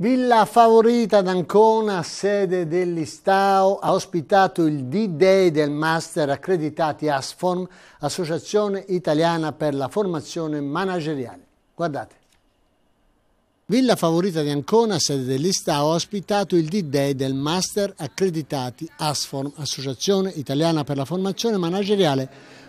Villa Favorita d'Ancona, sede dell'Istao, ha ospitato il D-Day del Master accreditati ASFORM, Associazione Italiana per la Formazione Manageriale. Guardate. Villa Favorita di Ancona, sede dell'Istao, ha ospitato il D-Day del Master accreditati ASFORM, Associazione Italiana per la Formazione Manageriale,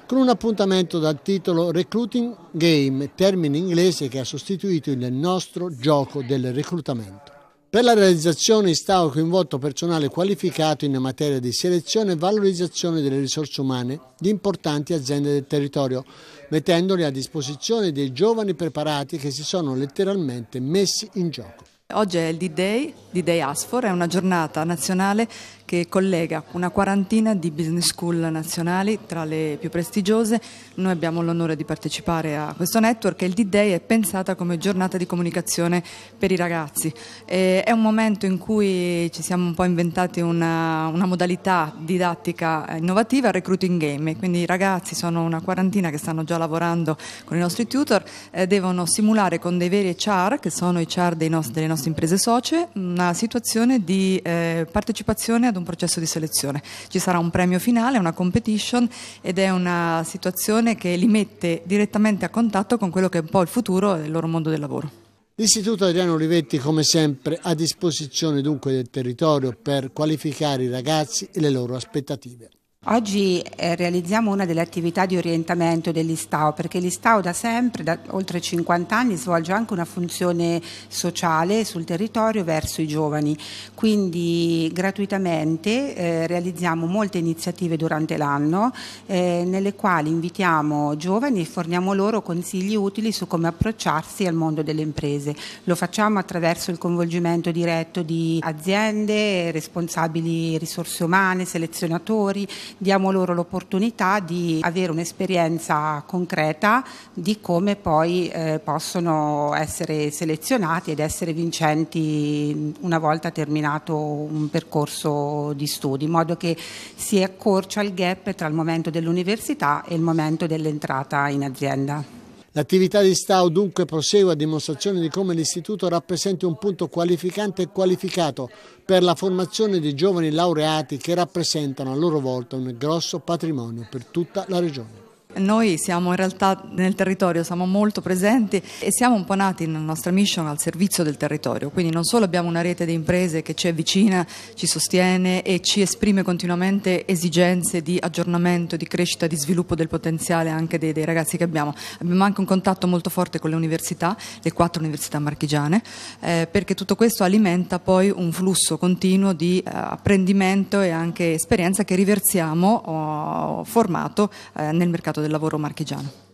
con un appuntamento dal titolo Recruiting Game, termine inglese che ha sostituito il nostro gioco del reclutamento. Per la realizzazione è stato coinvolto personale qualificato in materia di selezione e valorizzazione delle risorse umane di importanti aziende del territorio, mettendoli a disposizione dei giovani preparati che si sono letteralmente messi in gioco. Oggi è il D-Day, D-Day Asfor, è una giornata nazionale che collega una quarantina di business school nazionali tra le più prestigiose. Noi abbiamo l'onore di partecipare a questo network e il D-Day è pensata come giornata di comunicazione per i ragazzi. E è un momento in cui ci siamo un po' inventati una, una modalità didattica eh, innovativa, recruiting game, quindi i ragazzi sono una quarantina che stanno già lavorando con i nostri tutor, eh, devono simulare con dei veri char, che sono i char dei nostri, delle nostre nostre imprese socie una situazione di eh, partecipazione ad un processo di selezione. Ci sarà un premio finale, una competition ed è una situazione che li mette direttamente a contatto con quello che è un po' il futuro del loro mondo del lavoro. L'Istituto Adriano Olivetti, come sempre, a disposizione dunque del territorio per qualificare i ragazzi e le loro aspettative. Oggi eh, realizziamo una delle attività di orientamento dell'Istao perché l'Istao da sempre, da oltre 50 anni, svolge anche una funzione sociale sul territorio verso i giovani. Quindi gratuitamente eh, realizziamo molte iniziative durante l'anno eh, nelle quali invitiamo giovani e forniamo loro consigli utili su come approcciarsi al mondo delle imprese. Lo facciamo attraverso il coinvolgimento diretto di aziende, responsabili risorse umane, selezionatori diamo loro l'opportunità di avere un'esperienza concreta di come poi eh, possono essere selezionati ed essere vincenti una volta terminato un percorso di studi, in modo che si accorcia il gap tra il momento dell'università e il momento dell'entrata in azienda. L'attività di Stau dunque prosegue a dimostrazione di come l'Istituto rappresenti un punto qualificante e qualificato per la formazione di giovani laureati che rappresentano a loro volta un grosso patrimonio per tutta la regione. Noi siamo in realtà nel territorio, siamo molto presenti e siamo un po' nati nella nostra mission al servizio del territorio, quindi non solo abbiamo una rete di imprese che ci è vicina, ci sostiene e ci esprime continuamente esigenze di aggiornamento, di crescita, di sviluppo del potenziale anche dei, dei ragazzi che abbiamo, abbiamo anche un contatto molto forte con le università, le quattro università marchigiane, eh, perché tutto questo alimenta poi un flusso continuo di eh, apprendimento e anche esperienza che riversiamo o, oh, formato eh, nel mercato del lavoro marchigiano.